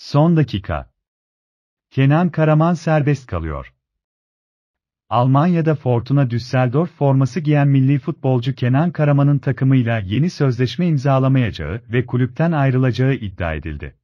Son dakika. Kenan Karaman serbest kalıyor. Almanya'da Fortuna Düsseldorf forması giyen milli futbolcu Kenan Karaman'ın takımıyla yeni sözleşme imzalamayacağı ve kulüpten ayrılacağı iddia edildi.